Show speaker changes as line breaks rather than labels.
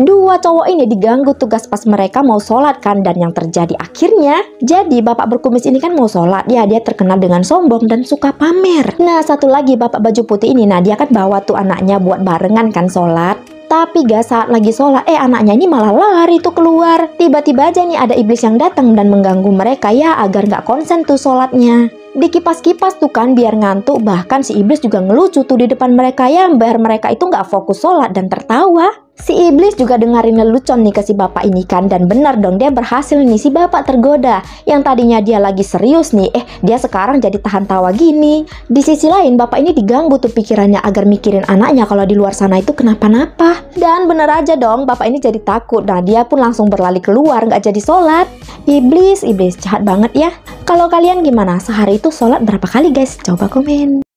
Dua cowok ini diganggu tugas pas mereka mau sholat kan dan yang terjadi akhirnya jadi bapak berkumis ini kan mau sholat ya dia terkenal dengan sombong dan suka pamer. Nah satu lagi bapak baju putih ini nah dia kan bawa tuh anaknya buat barengan kan sholat. Tapi gak saat lagi sholat, eh anaknya ini malah lari tuh keluar. Tiba-tiba aja nih ada iblis yang datang dan mengganggu mereka ya agar gak konsen tuh sholatnya. Dikipas-kipas tuh kan biar ngantuk bahkan si iblis juga ngelucu tuh di depan mereka ya biar mereka itu gak fokus sholat dan tertawa. Si iblis juga dengerin lelucon nih ke si bapak ini kan dan benar dong dia berhasil nih si bapak tergoda yang tadinya dia lagi serius nih eh dia sekarang jadi tahan tawa gini. Di sisi lain bapak ini diganggu tuh pikirannya agar mikirin anaknya kalau di luar sana itu kenapa-napa. Dan bener aja dong bapak ini jadi takut nah dia pun langsung berlari keluar gak jadi sholat. Iblis, iblis jahat banget ya. Kalau kalian gimana? Sehari itu sholat berapa kali guys? Coba komen.